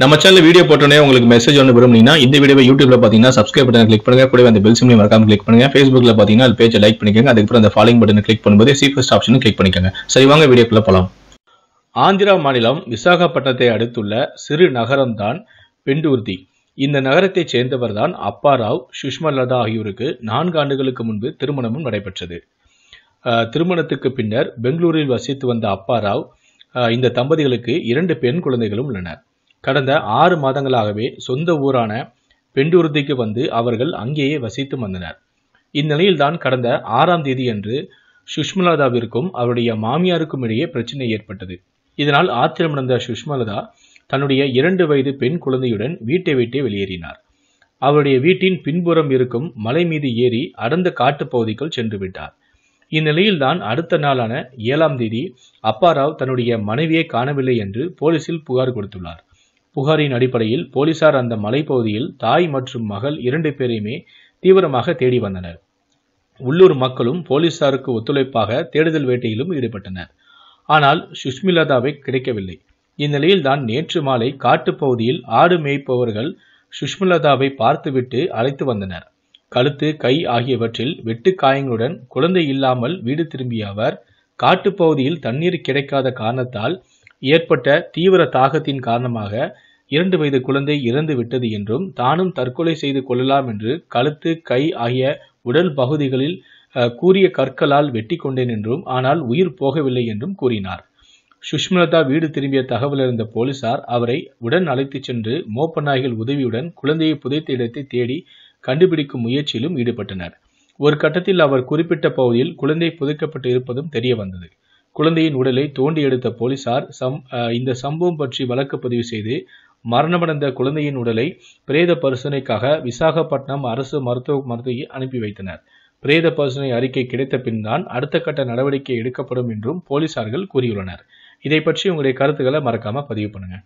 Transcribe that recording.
நம்ம channel video போட்டோன்னே உங்களுக்கு மெசேஜ் ஒன்று விரும்புனீங்கன்னா இந்த வீடியோ யூடியூப்ல பார்த்தீங்கன்னா சப்ஸ்கிரைப் பட்டன் கிளிக் பண்ணுங்க கூட அந்த பெல் சிம்லையும் மறக்காம கிளிக் பண்ணுங்க ஃபேஸ்புக்ல பார்த்தீங்கன்னா அது பேஜை லைக் பண்ணிக்கோங்க அதுக்கப்புறம் அந்த ஃபாலோயிங் பட்டன் கிளிக் பண்ணும்போது சீஃபஸ்ட் ஆப்ஷனும் கிளிக் பண்ணிக்கோங்க சரி வாங்க வீடியோக்குள்ள போகலாம் ஆந்திரா மாநிலம் விசாகப்பட்டினத்தை அடுத்துள்ள சிறு நகரம்தான் பெண்டூர்தி இந்த நகரத்தைச் சேர்ந்தவர் தான் அப்பா ராவ் சுஷ்மலதா ஆகியோருக்கு நான்கு ஆண்டுகளுக்கு முன்பு திருமணமும் நடைபெற்றது திருமணத்துக்கு பின்னர் பெங்களூரில் வசித்து வந்த அப்பா ராவ் இந்த தம்பதிகளுக்கு இரண்டு பெண் குழந்தைகளும் உள்ளனர் கடந்த ஆறு மாதங்களாகவே சொந்த ஊரான பெண்டுருதிக்கு வந்து அவர்கள் அங்கேயே வசித்து வந்தனர் இந்நிலையில்தான் கடந்த ஆறாம் தேதி அன்று சுஷ்மலதாவிற்கும் அவருடைய மாமியாருக்கும் இடையே பிரச்சனை ஏற்பட்டது இதனால் ஆத்திரமடைந்த சுஷ்மலதா தன்னுடைய இரண்டு வயது பெண் குழந்தையுடன் வீட்டை விட்டு வெளியேறினார் அவருடைய வீட்டின் பின்புறம் இருக்கும் மலை மீது ஏறி அடர்ந்த காட்டுப் பகுதிக்குள் சென்று விட்டார் இந்நிலையில்தான் அடுத்த நாளான ஏழாம் தேதி அப்பாராவ் தன்னுடைய மனைவியை காணவில்லை என்று போலீசில் புகார் கொடுத்துள்ளார் புகாரின் அடிப்படையில் போலீசார் அந்த மலைப்பகுதியில் தாய் மற்றும் மகள் இரண்டு பேரையுமே தீவிரமாக தேடி வந்தனர் உள்ளூர் மக்களும் போலீசாருக்கு ஒத்துழைப்பாக தேடுதல் வேட்டையிலும் ஈடுபட்டனர் ஆனால் சுஷ்மிலதாவை கிடைக்கவில்லை இந்நிலையில் தான் நேற்று மாலை காட்டுப்பகுதியில் ஆடு மேய்ப்பவர்கள் சுஷ்மிலதாவை பார்த்துவிட்டு அழைத்து வந்தனர் கழுத்து கை ஆகியவற்றில் வெட்டு காயங்களுடன் குழந்தை இல்லாமல் வீடு திரும்பிய அவர் காட்டுப்பகுதியில் தண்ணீர் கிடைக்காத காரணத்தால் ஏற்பட்ட தீவிர தாகத்தின் காரணமாக இரண்டு வயது குழந்தை இறந்து விட்டது என்றும் தானும் தற்கொலை செய்து கொள்ளலாம் என்று கழுத்து கை ஆகிய உடல் பகுதிகளில் கூறிய கற்களால் வெட்டி கொண்டேன் என்றும் ஆனால் உயிர் போகவில்லை என்றும் கூறினார் சுஷ்மிலதா வீடு திரும்பிய தகவல் அறிந்த போலீசார் அவரை உடன் அழைத்துச் சென்று மோப்பநாய்கள் உதவியுடன் குழந்தையை புதைத்த இடத்தை தேடி கண்டுபிடிக்கும் முயற்சியிலும் ஈடுபட்டனர் ஒரு கட்டத்தில் அவர் குறிப்பிட்ட பகுதியில் குழந்தை புதைக்கப்பட்டு இருப்பதும் தெரிய வந்தது குழந்தையின் உடலை தோண்டி எடுத்த போலீசார் சம் இந்த சம்பவம் பற்றி வழக்கு பதிவு செய்து மரணமடைந்த குழந்தையின் உடலை பிரேத பரிசோதனைக்காக விசாகப்பட்டினம் அரசு மருத்துவ மருத்துவ அனுப்பி வைத்தனர் பிரேத பரிசோதனை அறிக்கை கிடைத்த பின் தான் அடுத்த கட்ட நடவடிக்கை எடுக்கப்படும் என்றும் போலீசார்கள் கூறியுள்ளனர் இதை பற்றி உங்களுடைய கருத்துக்களை மறக்காம பதிவு பண்ணுங்க